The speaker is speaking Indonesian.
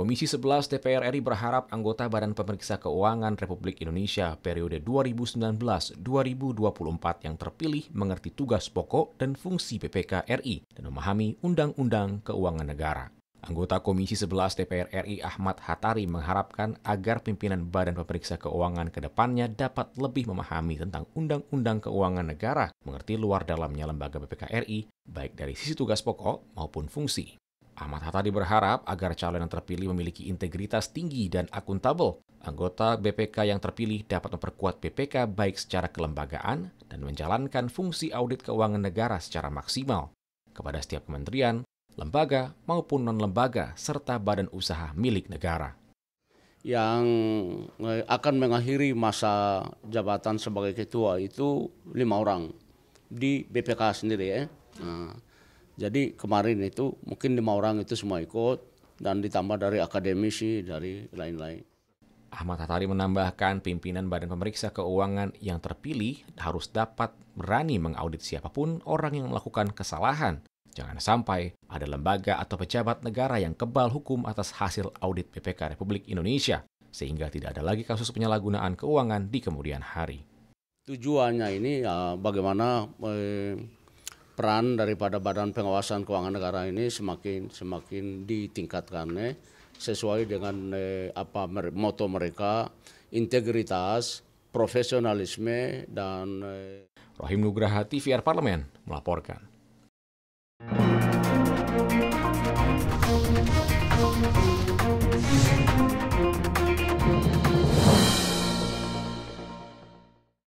Komisi 11 DPR RI berharap anggota Badan Pemeriksa Keuangan Republik Indonesia periode 2019-2024 yang terpilih mengerti tugas pokok dan fungsi PPK RI dan memahami Undang-Undang Keuangan Negara. Anggota Komisi 11 DPR RI Ahmad Hatari mengharapkan agar pimpinan Badan Pemeriksa Keuangan ke depannya dapat lebih memahami tentang Undang-Undang Keuangan Negara, mengerti luar dalamnya lembaga PPK RI, baik dari sisi tugas pokok maupun fungsi. Ahmad Hatta berharap agar calon yang terpilih memiliki integritas tinggi dan akuntabel. Anggota BPK yang terpilih dapat memperkuat BPK baik secara kelembagaan dan menjalankan fungsi audit keuangan negara secara maksimal kepada setiap kementerian, lembaga maupun non-lembaga serta badan usaha milik negara. Yang eh, akan mengakhiri masa jabatan sebagai ketua itu lima orang di BPK sendiri ya. Nah, jadi kemarin itu mungkin lima orang itu semua ikut dan ditambah dari akademisi dari lain-lain. Ahmad Hatari menambahkan pimpinan Badan Pemeriksa Keuangan yang terpilih harus dapat berani mengaudit siapapun orang yang melakukan kesalahan. Jangan sampai ada lembaga atau pejabat negara yang kebal hukum atas hasil audit PPK Republik Indonesia, sehingga tidak ada lagi kasus penyalahgunaan keuangan di kemudian hari. Tujuannya ini ya bagaimana eh, peran daripada Badan Pengawasan Keuangan Negara ini semakin semakin ditingkatkan sesuai dengan eh, apa moto mereka integritas, profesionalisme dan eh. Rohim Nugraha TVR Parlemen melaporkan.